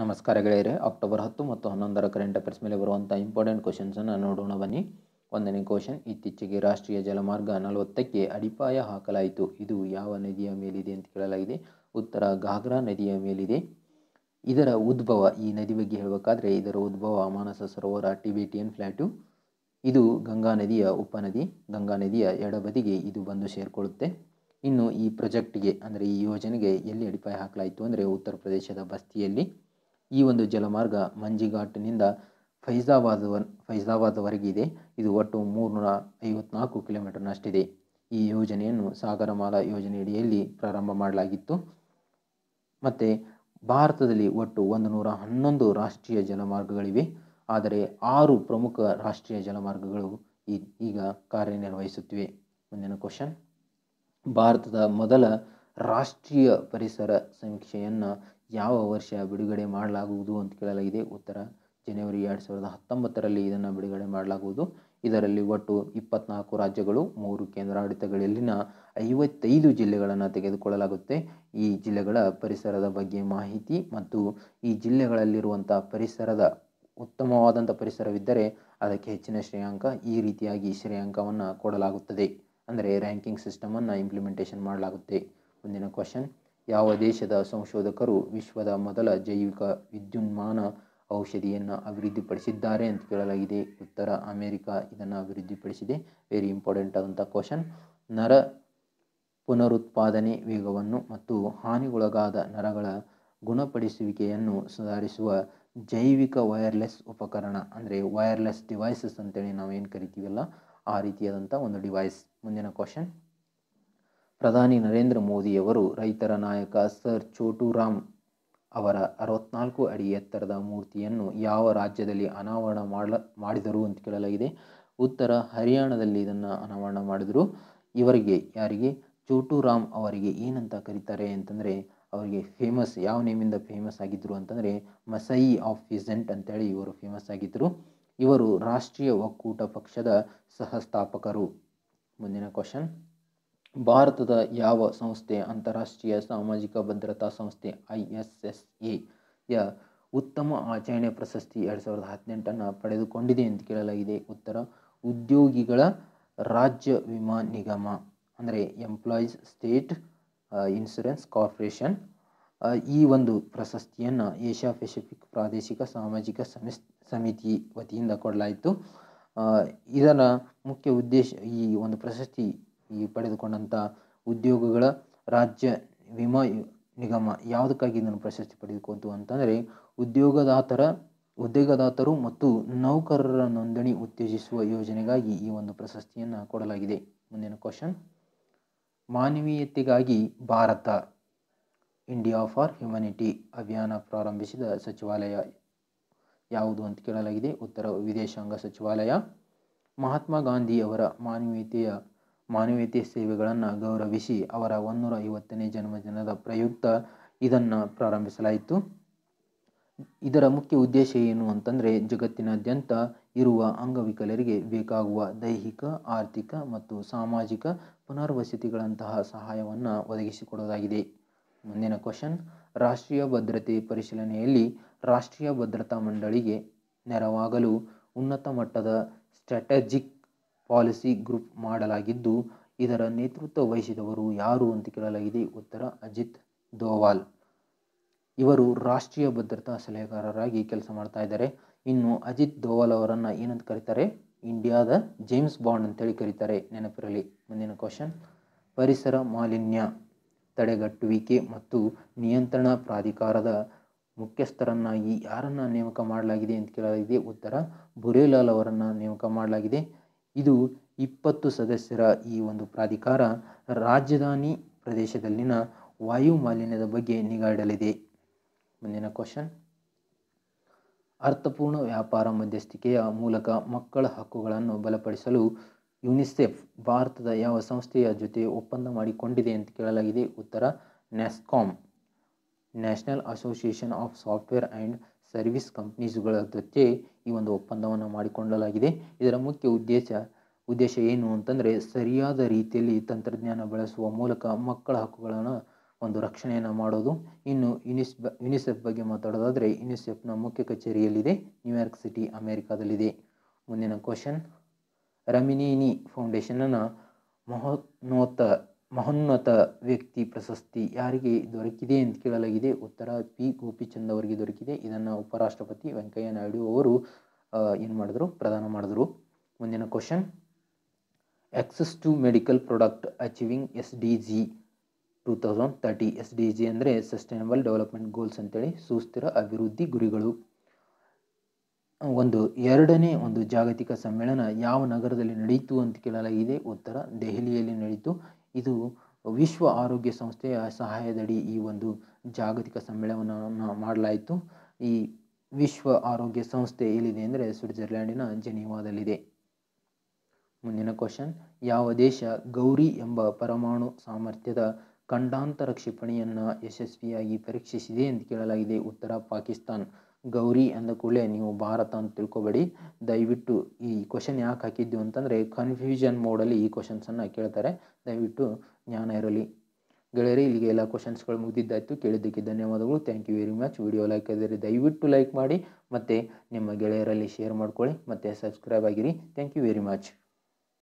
ನಮಸ್ಕಾರ ಗೆಳೆಯರೆ ಅಕ್ಟೋಬರ್ ಹತ್ತು ಮತ್ತು ಹನ್ನೊಂದರ ಕರೆಂಟ್ ಅಫೇರ್ಸ್ ಮೇಲೆ ಬರುವಂಥ ಇಂಪಾರ್ಟೆಂಟ್ ಕ್ವಶನ್ಸನ್ನು ನೋಡೋಣ ಬನ್ನಿ ಒಂದನೇ ಕ್ವಶನ್ ಇತ್ತೀಚೆಗೆ ರಾಷ್ಟ್ರೀಯ ಜಲಮಾರ್ಗ ನಲವತ್ತಕ್ಕೆ ಅಡಿಪಾಯ ಹಾಕಲಾಯಿತು ಇದು ಯಾವ ನದಿಯ ಮೇಲಿದೆ ಅಂತ ಕೇಳಲಾಗಿದೆ ಉತ್ತರ ಘಾಗ್ರಾ ನದಿಯ ಮೇಲಿದೆ ಇದರ ಉದ್ಭವ ಈ ನದಿ ಬಗ್ಗೆ ಹೇಳಬೇಕಾದ್ರೆ ಇದರ ಉದ್ಭವ ಮಾನಸ ಸರೋವರ ಟಿಬೆಟಿಯನ್ ಫ್ಲ್ಯಾಟು ಇದು ಗಂಗಾ ನದಿಯ ಉಪನದಿ ಗಂಗಾ ನದಿಯ ಎಡಬದಿಗೆ ಇದು ಬಂದು ಸೇರಿಕೊಳ್ಳುತ್ತೆ ಇನ್ನು ಈ ಪ್ರಾಜೆಕ್ಟ್ಗೆ ಅಂದರೆ ಈ ಯೋಜನೆಗೆ ಎಲ್ಲಿ ಅಡಿಪಾಯ ಹಾಕಲಾಯಿತು ಅಂದರೆ ಉತ್ತರ ಪ್ರದೇಶದ ಬಸ್ತಿಯಲ್ಲಿ ಈ ಒಂದು ಜಲಮಾರ್ಗ ಮಂಜಿಘಾಟ್ನಿಂದ ಫೈಜಾಬಾದ್ ಫೈಜಾಬಾದ್ವರೆಗೆ ಇದೆ ಇದು ಒಟ್ಟು ಮೂರ್ನೂರ ಐವತ್ನಾಲ್ಕು ಕಿಲೋಮೀಟರ್ನಷ್ಟಿದೆ ಈ ಯೋಜನೆಯನ್ನು ಸಾಗರಮಾಲಾ ಯೋಜನೆಯಡಿಯಲ್ಲಿ ಪ್ರಾರಂಭ ಮಾಡಲಾಗಿತ್ತು ಮತ್ತು ಭಾರತದಲ್ಲಿ ಒಟ್ಟು ಒಂದು ನೂರ ಹನ್ನೊಂದು ರಾಷ್ಟ್ರೀಯ ಜಲಮಾರ್ಗಗಳಿವೆ ಆದರೆ ಆರು ಪ್ರಮುಖ ರಾಷ್ಟ್ರೀಯ ಜಲಮಾರ್ಗಗಳು ಈಗ ಕಾರ್ಯನಿರ್ವಹಿಸುತ್ತಿವೆ ಮುಂದಿನ ಕ್ವಶನ್ ಭಾರತದ ಮೊದಲ ರಾಷ್ಟ್ರೀಯ ಪರಿಸರ ಸಮೀಕ್ಷೆಯನ್ನು ಯಾವ ವರ್ಷ ಬಿಡುಗಡೆ ಮಾಡಲಾಗುವುದು ಅಂತ ಕೇಳಲಾಗಿದೆ ಉತ್ತರ ಜನವರಿ ಎರಡು ಸಾವಿರದ ಹತ್ತೊಂಬತ್ತರಲ್ಲಿ ಇದನ್ನು ಬಿಡುಗಡೆ ಮಾಡಲಾಗುವುದು ಇದರಲ್ಲಿ ಒಟ್ಟು ಇಪ್ಪತ್ನಾಲ್ಕು ರಾಜ್ಯಗಳು ಮೂರು ಕೇಂದ್ರಾಡಳಿತಗಳಲ್ಲಿನ ಐವತ್ತೈದು ಜಿಲ್ಲೆಗಳನ್ನು ತೆಗೆದುಕೊಳ್ಳಲಾಗುತ್ತೆ ಈ ಜಿಲ್ಲೆಗಳ ಪರಿಸರದ ಬಗ್ಗೆ ಮಾಹಿತಿ ಮತ್ತು ಈ ಜಿಲ್ಲೆಗಳಲ್ಲಿರುವಂಥ ಪರಿಸರದ ಉತ್ತಮವಾದಂಥ ಪರಿಸರವಿದ್ದರೆ ಅದಕ್ಕೆ ಹೆಚ್ಚಿನ ಶ್ರೇಯಾಂಕ ಈ ರೀತಿಯಾಗಿ ಶ್ರೇಯಾಂಕವನ್ನು ಕೊಡಲಾಗುತ್ತದೆ ಅಂದರೆ ರ್ಯಾಂಕಿಂಗ್ ಸಿಸ್ಟಮನ್ನು ಇಂಪ್ಲಿಮೆಂಟೇಷನ್ ಮಾಡಲಾಗುತ್ತೆ ಮುಂದಿನ ಕ್ವಶನ್ ಯಾವ ದೇಶದ ಸಂಶೋಧಕರು ವಿಶ್ವದ ಮೊದಲ ಜೈವಿಕ ವಿದ್ಯುನ್ಮಾನ ಔಷಧಿಯನ್ನು ಅಭಿವೃದ್ಧಿಪಡಿಸಿದ್ದಾರೆ ಅಂತ ಕೇಳಲಾಗಿದೆ ಉತ್ತರ ಅಮೆರಿಕಾ ಇದನ್ನು ಅಭಿವೃದ್ಧಿಪಡಿಸಿದೆ ವೆರಿ ಇಂಪಾರ್ಟೆಂಟ್ ಆದಂಥ ಕ್ವಶನ್ ನರ ಪುನರುತ್ಪಾದನೆ ವೇಗವನ್ನು ಮತ್ತು ಹಾನಿಗೊಳಗಾದ ನರಗಳ ಗುಣಪಡಿಸುವಿಕೆಯನ್ನು ಸುಧಾರಿಸುವ ಜೈವಿಕ ವೈರ್ಲೆಸ್ ಉಪಕರಣ ಅಂದರೆ ವೈರ್ಲೆಸ್ ಡಿವೈಸಸ್ ಅಂತೇಳಿ ನಾವು ಏನು ಕರಿತೀವಲ್ಲ ಆ ರೀತಿಯಾದಂಥ ಒಂದು ಡಿವೈಸ್ ಮುಂದಿನ ಕ್ವಶನ್ ಪ್ರಧಾನಿ ನರೇಂದ್ರ ಮೋದಿಯವರು ರೈತರ ನಾಯಕ ಸರ್ ರಾಮ್ ಅವರ ಅರವತ್ನಾಲ್ಕು ಅಡಿ ಎತ್ತರದ ಮೂರ್ತಿಯನ್ನು ಯಾವ ರಾಜ್ಯದಲ್ಲಿ ಅನಾವರಣ ಮಾಡಲ ಮಾಡಿದರು ಅಂತ ಕೇಳಲಾಗಿದೆ ಉತ್ತರ ಹರಿಯಾಣದಲ್ಲಿ ಇದನ್ನು ಅನಾವರಣ ಮಾಡಿದರು ಇವರಿಗೆ ಯಾರಿಗೆ ಚೋಟುರಾಮ್ ಅವರಿಗೆ ಏನಂತ ಕರೀತಾರೆ ಅಂತಂದರೆ ಅವರಿಗೆ ಫೇಮಸ್ ಯಾವ ನೇಮಿಂದ ಫೇಮಸ್ ಆಗಿದ್ದರು ಅಂತಂದರೆ ಮಸೈ ಆಫ್ ಫಿಸೆಂಟ್ ಅಂತೇಳಿ ಇವರು ಫೇಮಸ್ ಆಗಿದ್ದರು ಇವರು ರಾಷ್ಟ್ರೀಯ ಒಕ್ಕೂಟ ಪಕ್ಷದ ಸಹಸ್ಥಾಪಕರು ಮುಂದಿನ ಕ್ವಶನ್ ಭಾರತದ ಯಾವ ಸಂಸ್ಥೆ ಅಂತಾರಾಷ್ಟ್ರೀಯ ಸಾಮಾಜಿಕ ಭದ್ರತಾ ಸಂಸ್ಥೆ ಐ ಎಸ್ ಎಸ್ ಎಯ ಉತ್ತಮ ಆಚರಣೆ ಪ್ರಶಸ್ತಿ ಎರಡು ಸಾವಿರದ ಹದಿನೆಂಟನ್ನು ಪಡೆದುಕೊಂಡಿದೆ ಎಂದು ಕೇಳಲಾಗಿದೆ ಉತ್ತರ ಉದ್ಯೋಗಿಗಳ ರಾಜ್ಯ ವಿಮಾ ನಿಗಮ ಅಂದರೆ ಎಂಪ್ಲಾಯೀಸ್ ಸ್ಟೇಟ್ ಇನ್ಶೂರೆನ್ಸ್ ಕಾರ್ಪೊರೇಷನ್ ಈ ಒಂದು ಪ್ರಶಸ್ತಿಯನ್ನು ಏಷ್ಯಾ ಪೆಸಿಫಿಕ್ ಪ್ರಾದೇಶಿಕ ಸಾಮಾಜಿಕ ಸಮಿತಿ ವತಿಯಿಂದ ಕೊಡಲಾಯಿತು ಇದರ ಮುಖ್ಯ ಉದ್ದೇಶ ಈ ಒಂದು ಪ್ರಶಸ್ತಿ ಈ ಪಡೆದುಕೊಂಡಂಥ ಉದ್ಯೋಗಗಳ ರಾಜ್ಯ ವಿಮಾ ನಿಗಮ ಯಾವುದಕ್ಕಾಗಿ ಇದನ್ನು ಪ್ರಶಸ್ತಿ ಪಡೆದುಕೊಂತು ಅಂತಂದರೆ ಉದ್ಯೋಗದಾತರ ಉದ್ಯೋಗದಾತರು ಮತ್ತು ನೌಕರರ ನೋಂದಣಿ ಉತ್ತೇಜಿಸುವ ಯೋಜನೆಗಾಗಿ ಈ ಒಂದು ಪ್ರಶಸ್ತಿಯನ್ನು ಕೊಡಲಾಗಿದೆ ಮುಂದಿನ ಕ್ವಶನ್ ಮಾನವೀಯತೆಗಾಗಿ ಭಾರತ ಇಂಡಿಯಾ ಫಾರ್ ಹ್ಯುಮ್ಯಾನಿಟಿ ಅಭಿಯಾನ ಪ್ರಾರಂಭಿಸಿದ ಸಚಿವಾಲಯ ಯಾವುದು ಅಂತ ಕೇಳಲಾಗಿದೆ ಉತ್ತರ ವಿದೇಶಾಂಗ ಸಚಿವಾಲಯ ಮಹಾತ್ಮ ಗಾಂಧಿ ಅವರ ಮಾನವೀಯತೆಯ ಮಾನವೀಯತೆ ಸೇವೆಗಳನ್ನು ಗೌರವಿಸಿ ಅವರ ಒಂದೂರ ಐವತ್ತನೇ ಜನ್ಮದಿನದ ಪ್ರಯುಕ್ತ ಇದನ್ನು ಪ್ರಾರಂಭಿಸಲಾಯಿತು ಇದರ ಮುಖ್ಯ ಉದ್ದೇಶ ಏನು ಅಂತಂದರೆ ಜಗತ್ತಿನಾದ್ಯಂತ ಇರುವ ಅಂಗವಿಕಲರಿಗೆ ಬೇಕಾಗುವ ದೈಹಿಕ ಆರ್ಥಿಕ ಮತ್ತು ಸಾಮಾಜಿಕ ಪುನರ್ವಸತಿಗಳಂತಹ ಸಹಾಯವನ್ನು ಒದಗಿಸಿಕೊಡೋದಾಗಿದೆ ಮುಂದಿನ ಕ್ವಶನ್ ರಾಷ್ಟ್ರೀಯ ಭದ್ರತೆ ಪರಿಶೀಲನೆಯಲ್ಲಿ ರಾಷ್ಟ್ರೀಯ ಭದ್ರತಾ ಮಂಡಳಿಗೆ ನೆರವಾಗಲು ಉನ್ನತ ಮಟ್ಟದ ಸ್ಟ್ರಾಟಜಿಕ್ ಪಾಲಿಸಿ ಗ್ರೂಪ್ ಮಾಡಲಾಗಿದ್ದು ಇದರ ನೇತೃತ್ವ ವಹಿಸಿದವರು ಯಾರು ಅಂತ ಕೇಳಲಾಗಿದೆ ಉತ್ತರ ಅಜಿತ್ ದೋವಾಲ್ ಇವರು ರಾಷ್ಟ್ರೀಯ ಭದ್ರತಾ ಸಲಹೆಗಾರರಾಗಿ ಕೆಲಸ ಮಾಡ್ತಾ ಇದ್ದಾರೆ ಇನ್ನು ಅಜಿತ್ ದೋವಾಲ್ ಅವರನ್ನು ಏನಂತ ಕರೀತಾರೆ ಇಂಡಿಯಾದ ಜೇಮ್ಸ್ ಬಾಂಡ್ ಅಂತೇಳಿ ಕರೀತಾರೆ ನೆನಪಿರಲಿ ಮುಂದಿನ ಕ್ವಶನ್ ಪರಿಸರ ಮಾಲಿನ್ಯ ತಡೆಗಟ್ಟುವಿಕೆ ಮತ್ತು ನಿಯಂತ್ರಣ ಪ್ರಾಧಿಕಾರದ ಮುಖ್ಯಸ್ಥರನ್ನಾಗಿ ಯಾರನ್ನು ನೇಮಕ ಮಾಡಲಾಗಿದೆ ಅಂತ ಕೇಳಲಾಗಿದೆ ಉತ್ತರ ಬುರೇಲಾಲ್ ಅವರನ್ನು ನೇಮಕ ಮಾಡಲಾಗಿದೆ ಇದು ಇಪ್ಪತ್ತು ಸದಸ್ಯರ ಈ ಒಂದು ಪ್ರಾಧಿಕಾರ ರಾಜಧಾನಿ ಪ್ರದೇಶದಲ್ಲಿನ ವಾಯು ಮಾಲಿನ್ಯದ ಬಗ್ಗೆ ನಿಗಾ ಇಡಲಿದೆ ಮುಂದಿನ ಕ್ವಶನ್ ಅರ್ಥಪೂರ್ಣ ವ್ಯಾಪಾರ ಮಧ್ಯಸ್ಥಿಕೆಯ ಮೂಲಕ ಮಕ್ಕಳ ಹಕ್ಕುಗಳನ್ನು ಬಲಪಡಿಸಲು ಯುನಿಸೆಫ್ ಭಾರತದ ಯಾವ ಸಂಸ್ಥೆಯ ಜೊತೆ ಒಪ್ಪಂದ ಮಾಡಿಕೊಂಡಿದೆ ಅಂತ ಕೇಳಲಾಗಿದೆ ಉತ್ತರ NASSCOM national association of software and service ಕಂಪ್ನೀಸ್ಗಳ ಜೊತೆ ಈ ಒಂದು ಒಪ್ಪಂದವನ್ನು ಮಾಡಿಕೊಳ್ಳಲಾಗಿದೆ ಇದರ ಮುಖ್ಯ ಉದ್ದೇಶ ಉದ್ದೇಶ ಏನು ಅಂತಂದರೆ ಸರಿಯಾದ ರೀತಿಯಲ್ಲಿ ತಂತ್ರಜ್ಞಾನ ಬಳಸುವ ಮೂಲಕ ಮಕ್ಕಳ ಹಕ್ಕುಗಳನ್ನು ಒಂದು ರಕ್ಷಣೆಯನ್ನು ಮಾಡೋದು ಇನ್ನು ಯುನಿಸ್ ಯುನಿಸೆಫ್ ಬಗ್ಗೆ ಮಾತಾಡೋದಾದರೆ ಯುನಿಸೆಫ್ನ ಮುಖ್ಯ ಕಚೇರಿಯಲ್ಲಿದೆ ನ್ಯೂಯಾರ್ಕ್ ಸಿಟಿ ಅಮೇರಿಕಾದಲ್ಲಿದೆ ಮುಂದಿನ ಕ್ವಶನ್ ರಮಿನಿನಿ ಫೌಂಡೇಶನನ್ನು ಮಹೋನ್ನೋತ ಮಹೋನ್ನತ ವ್ಯಕ್ತಿ ಪ್ರಶಸ್ತಿ ಯಾರಿಗೆ ದೊರಕಿದೆ ಎಂದು ಕೇಳಲಾಗಿದೆ ಉತ್ತರ ಪಿ ಗೋಪಿಚಂದ್ ಅವರಿಗೆ ದೊರಕಿದೆ ಇದನ್ನು ಉಪರಾಷ್ಟ್ರಪತಿ ವೆಂಕಯ್ಯ ನಾಯ್ಡು ಅವರು ಏನು ಮಾಡಿದ್ರು ಪ್ರದಾನ ಮಾಡಿದ್ರು ಮುಂದಿನ question access to medical product achieving S D G two thousand thirty S D G ಅಂದರೆ ಸಸ್ಟೈನಬಲ್ ಡೆವಲಪ್ಮೆಂಟ್ ಗೋಲ್ಸ್ ಅಂತೇಳಿ ಸುಸ್ಥಿರ ಅಭಿವೃದ್ಧಿ ಗುರಿಗಳು ಒಂದು ಎರಡನೇ ಒಂದು ಜಾಗತಿಕ ಸಮ್ಮೇಳನ ಯಾವ ನಗರದಲ್ಲಿ ನಡೆಯಿತು ಅಂತ ಕೇಳಲಾಗಿದೆ ಉತ್ತರ ದೆಹಲಿಯಲ್ಲಿ ನಡೆಯಿತು ಇದು ವಿಶ್ವ ಆರೋಗ್ಯ ಸಂಸ್ಥೆಯ ಸಹಾಯದಡಿ ಈ ಒಂದು ಜಾಗತಿಕ ಸಮ್ಮೇಳನವನ್ನು ಮಾಡಲಾಯಿತು ಈ ವಿಶ್ವ ಆರೋಗ್ಯ ಸಂಸ್ಥೆ ಎಲ್ಲಿದೆ ಅಂದರೆ ಸ್ವಿಟ್ಜರ್ಲ್ಯಾಂಡಿನ ಜೆನೀವಾದಲ್ಲಿದೆ ಮುಂದಿನ ಕ್ವಶನ್ ಯಾವ ದೇಶ ಗೌರಿ ಎಂಬ ಪರಮಾಣು ಸಾಮರ್ಥ್ಯದ ಖಂಡಾಂತರ ಕ್ಷಿಪಣಿಯನ್ನು ಯಶಸ್ವಿಯಾಗಿ ಪರೀಕ್ಷಿಸಿದೆ ಎಂದು ಕೇಳಲಾಗಿದೆ ಉತ್ತರ ಪಾಕಿಸ್ತಾನ್ ಗೌರಿ ಅಂದ ಕೂಡಲೇ ನೀವು ಭಾರತ ಅಂತ ತಿಳ್ಕೊಬೇಡಿ ದಯವಿಟ್ಟು ಈ ಕ್ವಶನ್ ಯಾಕೆ ಹಾಕಿದ್ದು ಅಂತಂದರೆ ಕನ್ಫ್ಯೂಷನ್ ಮೋಡಲ್ಲಿ ಈ ಕ್ವಶನ್ಸನ್ನು ಕೇಳ್ತಾರೆ ದಯವಿಟ್ಟು ಜ್ಞಾನ ಇರಲಿ ಗೆಳೆಯರಿ ಇಲ್ಲಿಗೆ ಎಲ್ಲ ಕ್ವಶನ್ಸ್ಗಳು ಮುಗಿದಿದ್ದಾಯಿತು ಕೇಳಿದ್ದಕ್ಕೆ ಧನ್ಯವಾದಗಳು thank you very much video like ಆದರೆ ದಯವಿಟ್ಟು ಲೈಕ್ ಮಾಡಿ ಮತ್ತು ನಿಮ್ಮ ಗೆಳೆಯರಲ್ಲಿ ಶೇರ್ ಮಾಡ್ಕೊಳ್ಳಿ ಮತ್ತು ಸಬ್ಸ್ಕ್ರೈಬ್ ಆಗಿರಿ ಥ್ಯಾಂಕ್ ಯು ವೆರಿ ಮಚ್